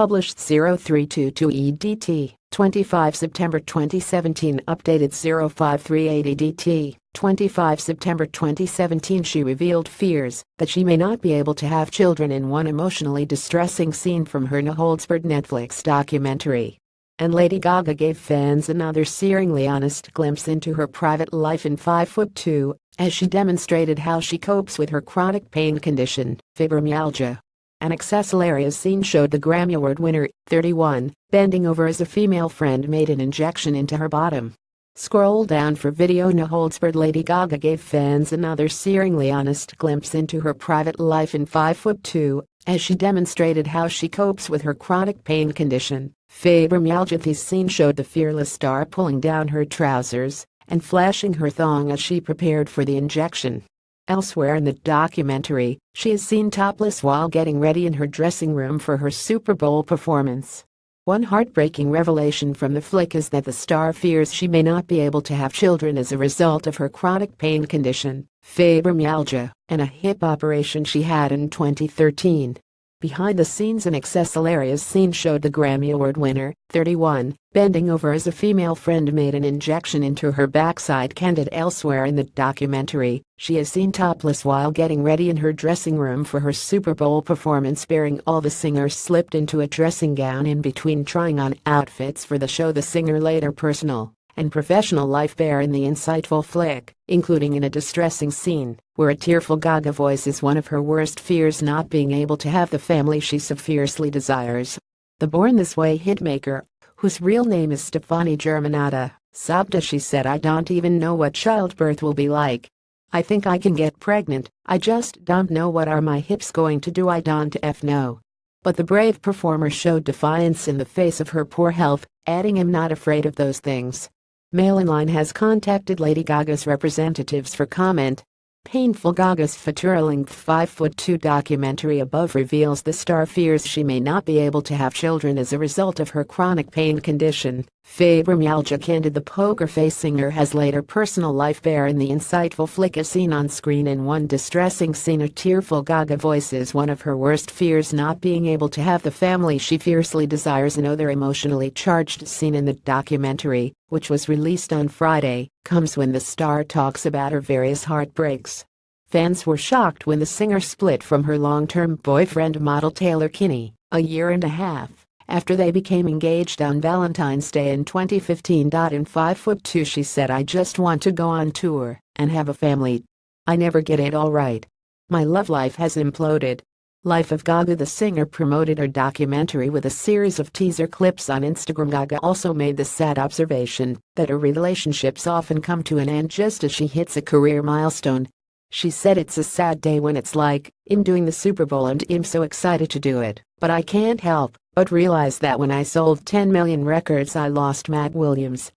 published 0322EDT, 25 September 2017 updated 0538EDT, 25 September 2017 she revealed fears that she may not be able to have children in one emotionally distressing scene from her No Holds Netflix documentary. And Lady Gaga gave fans another searingly honest glimpse into her private life in 5 foot 2 as she demonstrated how she copes with her chronic pain condition, fibromyalgia. An Accessile scene showed the Grammy Award winner, 31, bending over as a female friend made an injection into her bottom. Scroll down for video No Holdsford Lady Gaga gave fans another searingly honest glimpse into her private life in 5 foot 2 as she demonstrated how she copes with her chronic pain condition. Faber This scene showed the fearless star pulling down her trousers and flashing her thong as she prepared for the injection. Elsewhere in the documentary, she is seen topless while getting ready in her dressing room for her Super Bowl performance. One heartbreaking revelation from the flick is that the star fears she may not be able to have children as a result of her chronic pain condition, fibromyalgia, and a hip operation she had in 2013. Behind the scenes in Accesolaria's scene showed the Grammy Award winner, 31, bending over as a female friend made an injection into her backside candid elsewhere in the documentary. She is seen topless while getting ready in her dressing room for her Super Bowl performance bearing all the singer slipped into a dressing gown in between trying on outfits for the show the singer later personal and professional life bear in the insightful flick, including in a distressing scene where a tearful Gaga voices one of her worst fears not being able to have the family she so fiercely desires. The Born This Way hitmaker, whose real name is Stefani Germanata, sobbed as she said I don't even know what childbirth will be like. I think I can get pregnant, I just don't know what are my hips going to do I don't F know. But the brave performer showed defiance in the face of her poor health, adding I'm not afraid of those things mail line has contacted Lady Gaga's representatives for comment. Painful Gaga's feature-length 5-foot-2 documentary above reveals the star fears she may not be able to have children as a result of her chronic pain condition. Fibromyalgia Candid the poker face singer has later personal life bear in the insightful flick A scene on screen in one distressing scene a tearful Gaga voices one of her worst fears not being able to have the family she fiercely desires another emotionally charged scene in the documentary which was released on Friday, comes when the star talks about her various heartbreaks. Fans were shocked when the singer split from her long-term boyfriend model Taylor Kinney a year and a half after they became engaged on Valentine's Day in 2015. In 5 foot 2 she said I just want to go on tour and have a family. I never get it all right. My love life has imploded. Life of Gaga The singer promoted her documentary with a series of teaser clips on Instagram Gaga also made the sad observation that her relationships often come to an end just as she hits a career milestone. She said it's a sad day when it's like, 'I'm doing the Super Bowl and I'm so excited to do it, but I can't help but realize that when I sold 10 million records I lost Matt Williams.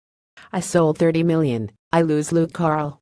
I sold 30 million, I lose Luke Carl.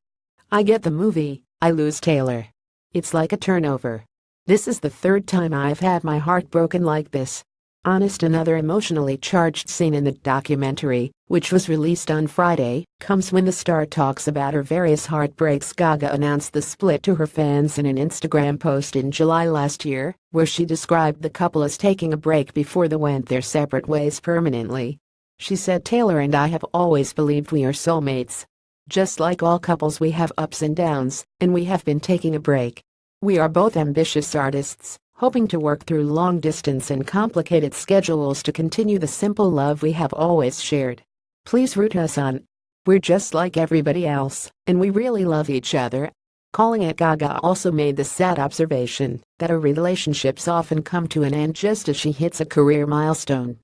I get the movie, I lose Taylor. It's like a turnover. This is the third time I've had my heart broken like this. Honest another emotionally charged scene in the documentary, which was released on Friday, comes when the star talks about her various heartbreaks Gaga announced the split to her fans in an Instagram post in July last year, where she described the couple as taking a break before they went their separate ways permanently. She said Taylor and I have always believed we are soulmates. Just like all couples we have ups and downs, and we have been taking a break. We are both ambitious artists, hoping to work through long distance and complicated schedules to continue the simple love we have always shared. Please root us on. We're just like everybody else, and we really love each other. Calling it Gaga also made the sad observation that her relationships often come to an end just as she hits a career milestone.